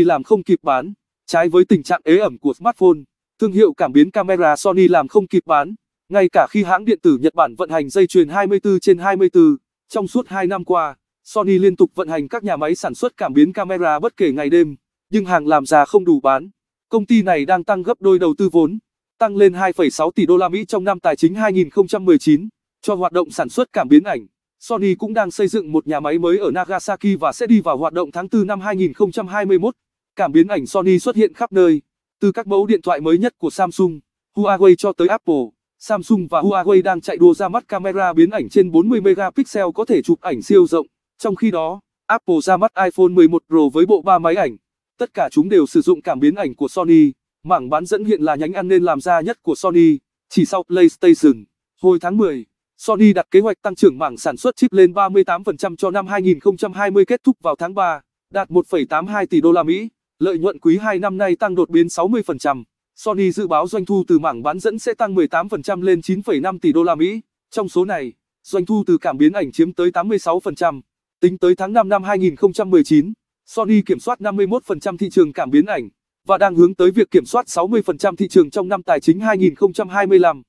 Sony làm không kịp bán. Trái với tình trạng ế ẩm của smartphone, thương hiệu cảm biến camera Sony làm không kịp bán. Ngay cả khi hãng điện tử Nhật Bản vận hành dây chuyền 24 trên 24, trong suốt 2 năm qua, Sony liên tục vận hành các nhà máy sản xuất cảm biến camera bất kể ngày đêm, nhưng hàng làm ra không đủ bán. Công ty này đang tăng gấp đôi đầu tư vốn, tăng lên 2,6 tỷ đô la Mỹ trong năm tài chính 2019 cho hoạt động sản xuất cảm biến ảnh. Sony cũng đang xây dựng một nhà máy mới ở Nagasaki và sẽ đi vào hoạt động tháng 4 năm 2021. Cảm biến ảnh Sony xuất hiện khắp nơi, từ các mẫu điện thoại mới nhất của Samsung, Huawei cho tới Apple. Samsung và Huawei đang chạy đua ra mắt camera biến ảnh trên 40 megapixel có thể chụp ảnh siêu rộng. Trong khi đó, Apple ra mắt iPhone 11 Pro với bộ ba máy ảnh. Tất cả chúng đều sử dụng cảm biến ảnh của Sony. Mảng bán dẫn hiện là nhánh ăn nên làm ra nhất của Sony, chỉ sau PlayStation. Hồi tháng 10, Sony đặt kế hoạch tăng trưởng mảng sản xuất chip lên 38% cho năm 2020 kết thúc vào tháng 3, đạt 1,82 tỷ đô la Mỹ. Lợi nhuận quý 2 năm nay tăng đột biến 60%. Sony dự báo doanh thu từ mảng bán dẫn sẽ tăng 18% lên 9,5 tỷ đô la Mỹ. Trong số này, doanh thu từ cảm biến ảnh chiếm tới 86%. Tính tới tháng 5 năm 2019, Sony kiểm soát 51% thị trường cảm biến ảnh và đang hướng tới việc kiểm soát 60% thị trường trong năm tài chính 2025.